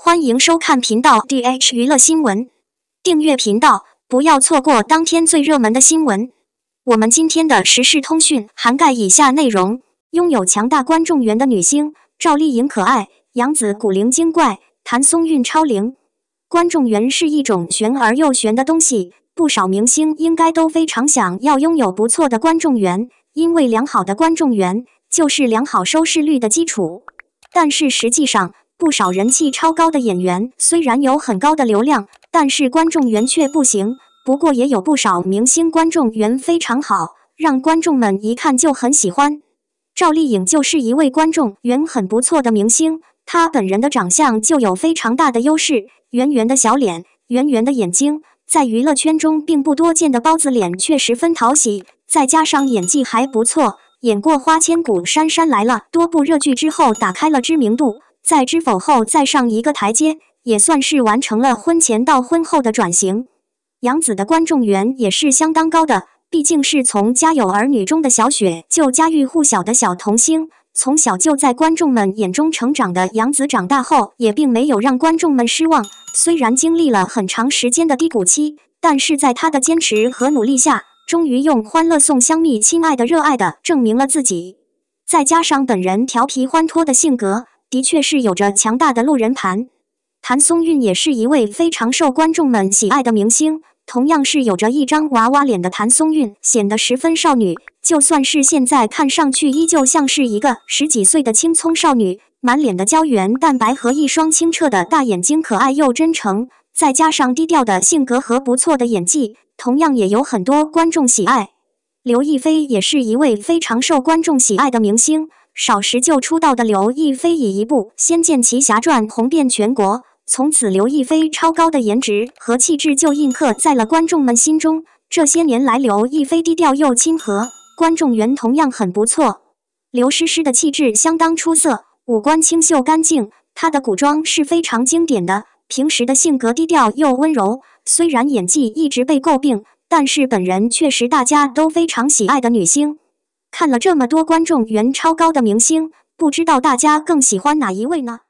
欢迎收看频道 dh 娱乐新闻，订阅频道，不要错过当天最热门的新闻。我们今天的时事通讯涵盖以下内容：拥有强大观众缘的女星赵丽颖可爱，杨紫古灵精怪，谭松韵超灵。观众缘是一种玄而又玄的东西，不少明星应该都非常想要拥有不错的观众缘，因为良好的观众缘就是良好收视率的基础。但是实际上。不少人气超高的演员，虽然有很高的流量，但是观众缘却不行。不过也有不少明星观众缘非常好，让观众们一看就很喜欢。赵丽颖就是一位观众缘很不错的明星，她本人的长相就有非常大的优势，圆圆的小脸，圆圆的眼睛，在娱乐圈中并不多见的包子脸却十分讨喜，再加上演技还不错，演过《花千骨》《杉杉来了》多部热剧之后，打开了知名度。在知否后再上一个台阶，也算是完成了婚前到婚后的转型。杨子的观众缘也是相当高的，毕竟是从《家有儿女》中的小雪就家喻户晓的小童星，从小就在观众们眼中成长的杨子长大后也并没有让观众们失望。虽然经历了很长时间的低谷期，但是在他的坚持和努力下，终于用《欢乐颂》《香蜜》《亲爱的》《热爱的》证明了自己。再加上本人调皮欢脱的性格。的确是有着强大的路人盘，谭松韵也是一位非常受观众们喜爱的明星。同样是有着一张娃娃脸的谭松韵，显得十分少女，就算是现在看上去依旧像是一个十几岁的青葱少女，满脸的胶原蛋白和一双清澈的大眼睛，可爱又真诚。再加上低调的性格和不错的演技，同样也有很多观众喜爱。刘亦菲也是一位非常受观众喜爱的明星。少时就出道的刘亦菲，以一部《仙剑奇侠传》红遍全国。从此，刘亦菲超高的颜值和气质就印刻在了观众们心中。这些年来，刘亦菲低调又亲和，观众缘同样很不错。刘诗诗的气质相当出色，五官清秀干净，她的古装是非常经典的。平时的性格低调又温柔，虽然演技一直被诟病，但是本人确实大家都非常喜爱的女星。看了这么多观众缘超高的明星，不知道大家更喜欢哪一位呢？